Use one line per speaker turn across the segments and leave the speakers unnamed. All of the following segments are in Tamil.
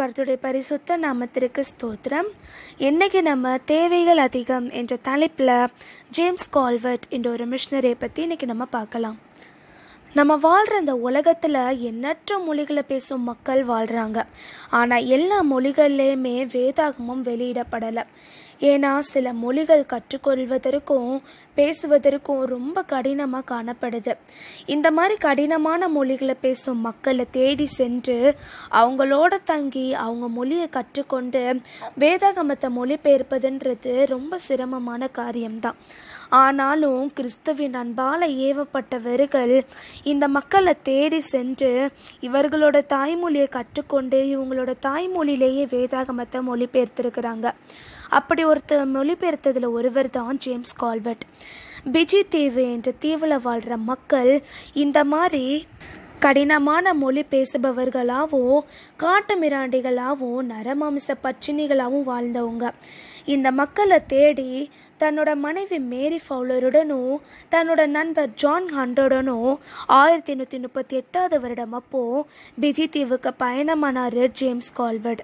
கருத்துடைய பரிசுத்த நாமத்திற்கு ஸ்தோத்திரம் என்னைக்கு நம்ம தேவைகள் அதிகம் என்ற தலைப்பில் ஜேம்ஸ் கால்வர்ட் என்ற ஒரு மிஷினரியை பற்றி இன்னைக்கு நம்ம பார்க்கலாம் நம்ம வாழ்கிற இந்த உலகத்தில் எண்ணற்ற மொழிகளை பேசும் மக்கள் வாழ்கிறாங்க ஆனால் எல்லா மொழிகள்லேயுமே வேதாகமும் வெளியிடப்படலை ஏன்னா சில மொழிகள் கற்றுக்கொள்வதற்கும் பேசுவதற்கும் ரொம்ப கடினமாக காணப்படுது இந்த மாதிரி கடினமான மொழிகளை பேசும் மக்களை தேடி சென்று அவங்களோட தங்கி அவங்க மொழியை கற்றுக்கொண்டு வேதாகமத்தை மொழிபெயர்ப்பதுன்றது ரொம்ப சிரமமான காரியம்தான் ஆனாலும் கிறிஸ்துவின் அன்பால் ஏவப்பட்டவர்கள் இந்த மக்களை தேடி சென்று இவர்களோட தாய்மொழியை கற்றுக்கொண்டு இவங்களோட தாய்மொழியிலேயே வேதாகமத்தை மொழிபெயர்த்திருக்கிறாங்க அப்படி ஒருத்தர் மொழிபெயர்த்ததில் ஒருவர் தான் ஜேம்ஸ் கால்வெட் பிஜி தீவு என்ற தீவில் வாழ்கிற மக்கள் இந்த மாதிரி கடினமான மொழி பேசுபவர்களாவோ காட்டுமிராண்டிகளாகவும் நரமாமிச பச்சினிகளாகவும் வாழ்ந்தவங்க இந்த மக்களை தேடி தன்னோட மனைவி மேரி ஃபவுலருடனும் தன்னோட நண்பர் ஜான் ஹண்டருடனும் ஆயிரத்தி எண்ணூற்றி முப்பத்தி எட்டாவது வருடம் அப்போது பிஜி தீவுக்கு பயணமானார் ஜேம்ஸ் கால்வர்ட்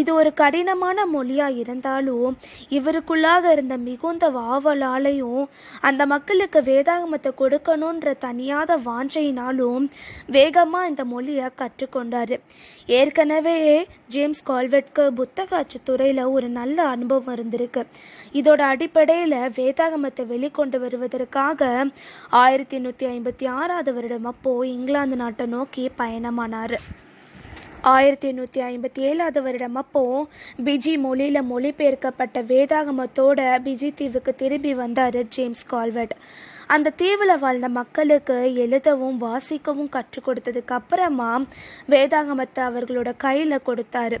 இது ஒரு கடினமான மொழியாக இருந்தாலும் இவருக்குள்ளாக இருந்த மிகுந்த வாவலாலையும் அந்த மக்களுக்கு வேதாகமத்தை கொடுக்கணுன்ற தனியாத வாஞ்சையினாலும் வேகமாக இந்த மொழியை கற்றுக்கொண்டார் ஏற்கனவே ஜேம்ஸ் கால்வெட்க்கு புத்தக துறையில் ஒரு நல்ல அனுபவம் இருந்திருக்கு இதோட அடிப்படை முறையில் வேதாகமத்தை வெளிக்கொண்டு வருவதற்காக ஆயிரத்தி எண்ணூத்தி ஐம்பத்தி ஆறாவது வருடம் அப்போ இங்கிலாந்து நாட்டை நோக்கி பயணமானார் ஆயிரத்தி எண்ணூற்றி ஐம்பத்தி ஏழாவது வருடம் அப்போ பிஜி மொழியில் மொழிபெயர்க்கப்பட்ட வேதாகமத்தோட பிஜி தீவுக்கு திரும்பி வந்தார் ஜேம்ஸ் கால்வெட் அந்த தீவில் வாழ்ந்த மக்களுக்கு எழுதவும் வாசிக்கவும் கற்றுக் கொடுத்ததுக்கு அப்புறமா வேதாகமத்தை அவர்களோட கையில் கொடுத்தாரு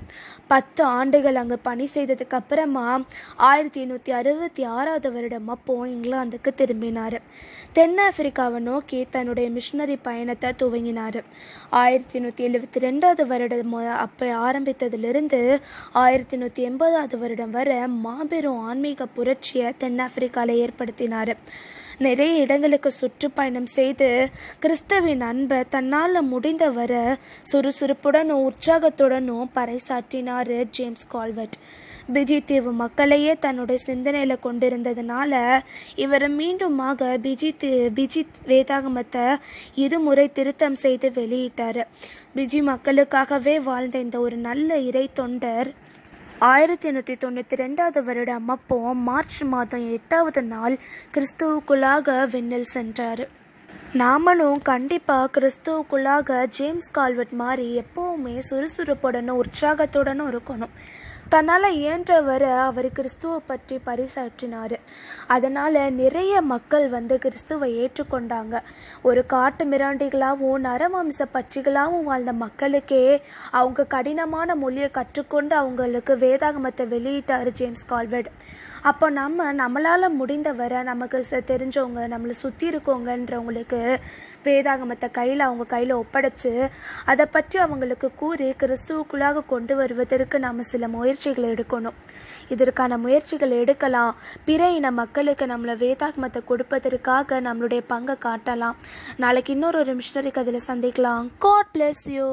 பத்து ஆண்டுகள் அங்கே பணி செய்ததுக்கு அப்புறமா ஆயிரத்தி எண்ணூற்றி அறுபத்தி ஆறாவது வருடம் அப்போ இங்கிலாந்துக்கு திரும்பினார் தென்னாப்பிரிக்காவை நோக்கி தன்னுடைய மிஷினரி பயணத்தை துவங்கினார் ஆயிரத்தி எண்ணூற்றி எழுபத்தி ரெண்டாவது வருடம் மொ அப்போ ஆரம்பித்ததிலிருந்து ஆயிரத்தி நூற்றி எண்பதாவது வருடம் வரை மாபெரும் ஆன்மீக புரட்சியை தென்னாப்பிரிக்காவில் ஏற்படுத்தினார் நிறைய இடங்களுக்கு சுற்றுப்பயணம் செய்து கிறிஸ்தவின் அன்பை தன்னால் முடிந்தவரை சுறுசுறுப்புடனும் உற்சாகத்துடனும் பறைசாற்றினார் ஜேம்ஸ் கால்வர்ட் பிஜித்தீவு மக்களையே தன்னுடைய சிந்தனையில் கொண்டிருந்ததுனால இவர் மீண்டுமாக பிஜித் பிஜித் வேதாகமத்தை இருமுறை திருத்தம் செய்து வெளியிட்டார் பிஜி மக்களுக்காகவே வாழ்ந்த இந்த ஒரு நல்ல இறை தொண்டர் ஆயிரத்தி எண்ணூற்றி தொண்ணூற்றி ரெண்டாவது வருடம் அப்போ மார்ச் மாதம் எட்டாவது நாள் கிறிஸ்துவுக்குள்ளாக விண்ணில் சென்றார் நாமளும் கண்டிப்பாக கிறிஸ்துவுக்குள்ளாக ஜேம்ஸ் கால்வெட் மாதிரி எப்போவுமே சுறுசுறுப்புடனும் உற்சாகத்துடனும் இருக்கணும் தன்னால் இயன்றவரை அவர் கிறிஸ்துவை பற்றி பரிசாற்றினார் அதனால் நிறைய மக்கள் வந்து கிறிஸ்துவை ஏற்றுக்கொண்டாங்க ஒரு காட்டு மிராண்டிகளாகவும் நரமாம்ச பட்சிகளாகவும் வாழ்ந்த மக்களுக்கே அவங்க கடினமான மொழியை கற்றுக்கொண்டு அவங்களுக்கு வேதாகமத்தை வெளியிட்டார் ஜேம்ஸ் கால்வெட் அப்போ நம்ம நம்மளால் முடிந்தவரை நமக்கு தெரிஞ்சவங்க நம்மளை சுற்றி இருக்கோங்கன்றவங்களுக்கு வேதாகமத்தை கையில் அவங்க கையில் ஒப்படைச்சு அதை பற்றி அவங்களுக்கு கூறி கிறிஸ்துவுக்குள்ளாக கொண்டு வருவதற்கு நாம் சில முயற்சிகளை எடுக்கணும் இதற்கான முயற்சிகள் எடுக்கலாம் பிற இன மக்களுக்கு நம்மளை வேதாகமத்தை கொடுப்பதற்காக நம்மளுடைய பங்கை காட்டலாம் நாளைக்கு இன்னொரு ஒரு மிஷினரிக்கு அதில் சந்திக்கலாம் காட் பிளஸ் யூ